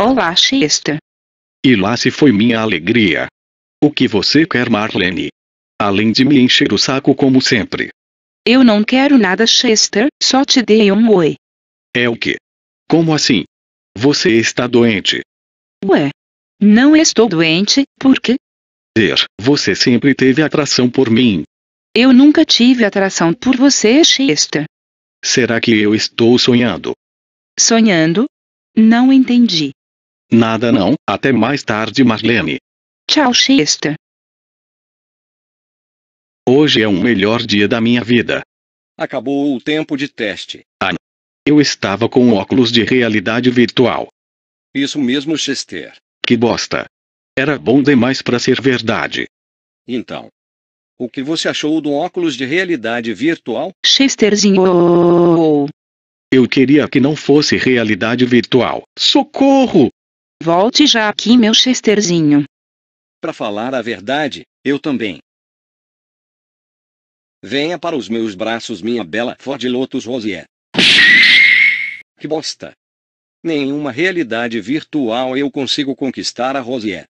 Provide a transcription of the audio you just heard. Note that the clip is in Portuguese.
Olá, Chester. E lá se foi minha alegria. O que você quer, Marlene? Além de me encher o saco como sempre. Eu não quero nada, Chester, só te dei um oi. É o que? Como assim? Você está doente. Ué. Não estou doente, por quê? Dizer, você sempre teve atração por mim. Eu nunca tive atração por você, Chester. Será que eu estou sonhando? Sonhando? Não entendi. Nada não, até mais tarde Marlene. Tchau Chester. Hoje é o melhor dia da minha vida. Acabou o tempo de teste. Ah, eu estava com óculos de realidade virtual. Isso mesmo Chester. Que bosta. Era bom demais para ser verdade. Então, o que você achou do óculos de realidade virtual? Chesterzinho. Eu queria que não fosse realidade virtual. Socorro! Volte já aqui, meu Chesterzinho. Para falar a verdade, eu também. Venha para os meus braços, minha bela Ford Lotus Rosier. Que bosta! Nenhuma realidade virtual eu consigo conquistar a Rosier.